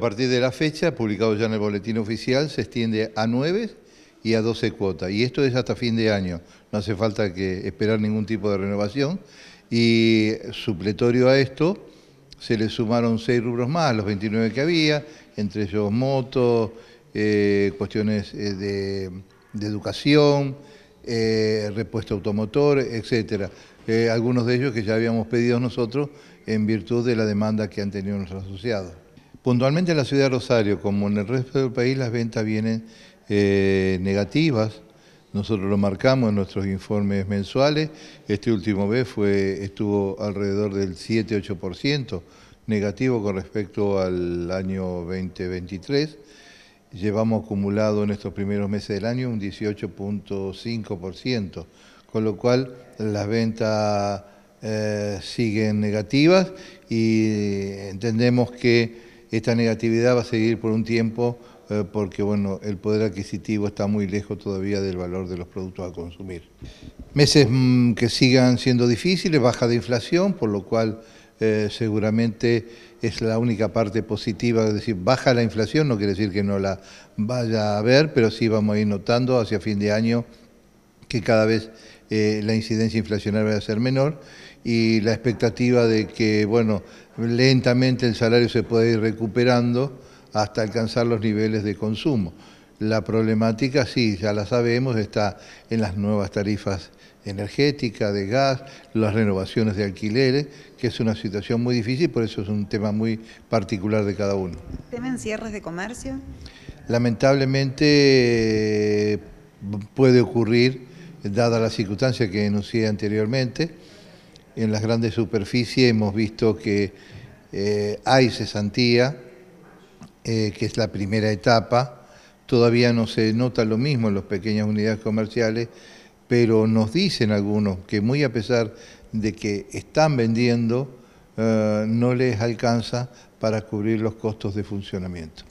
A partir de la fecha, publicado ya en el boletín oficial, se extiende a 9 y a 12 cuotas. Y esto es hasta fin de año. No hace falta que esperar ningún tipo de renovación. Y supletorio a esto, se le sumaron seis rubros más, los 29 que había, entre ellos motos, eh, cuestiones eh, de, educación, eh, repuesto automotor, etc. algunos de ellos que ya habíamos pedido nosotros en virtud de la demanda que han tenido nuestros asociados. Puntualmente en la ciudad de Rosario, como en el resto del país, las ventas vienen eh, negativas. Nosotros lo marcamos en nuestros informes mensuales. Este último mes fue, estuvo alrededor del 7-8% negativo con respecto al año 2023. Llevamos acumulado en estos primeros meses del año un 18.5%, con lo cual las ventas eh, siguen negativas y entendemos que esta negatividad va a seguir por un tiempo eh, porque bueno, el poder adquisitivo está muy lejos todavía del valor de los productos a consumir. Meses mm, que sigan siendo difíciles, baja de inflación, por lo cual eh, seguramente es la única parte positiva, es decir, baja la inflación, no quiere decir que no la vaya a ver, pero sí vamos a ir notando hacia fin de año que cada vez eh, la incidencia inflacionaria va a ser menor y la expectativa de que, bueno, lentamente el salario se puede ir recuperando hasta alcanzar los niveles de consumo. La problemática, sí, ya la sabemos, está en las nuevas tarifas energéticas, de gas, las renovaciones de alquileres, que es una situación muy difícil, por eso es un tema muy particular de cada uno. ¿Temen cierres de comercio? Lamentablemente eh, puede ocurrir dada la circunstancia que enuncié anteriormente. En las grandes superficies hemos visto que eh, hay cesantía, eh, que es la primera etapa. Todavía no se nota lo mismo en las pequeñas unidades comerciales, pero nos dicen algunos que muy a pesar de que están vendiendo, eh, no les alcanza para cubrir los costos de funcionamiento.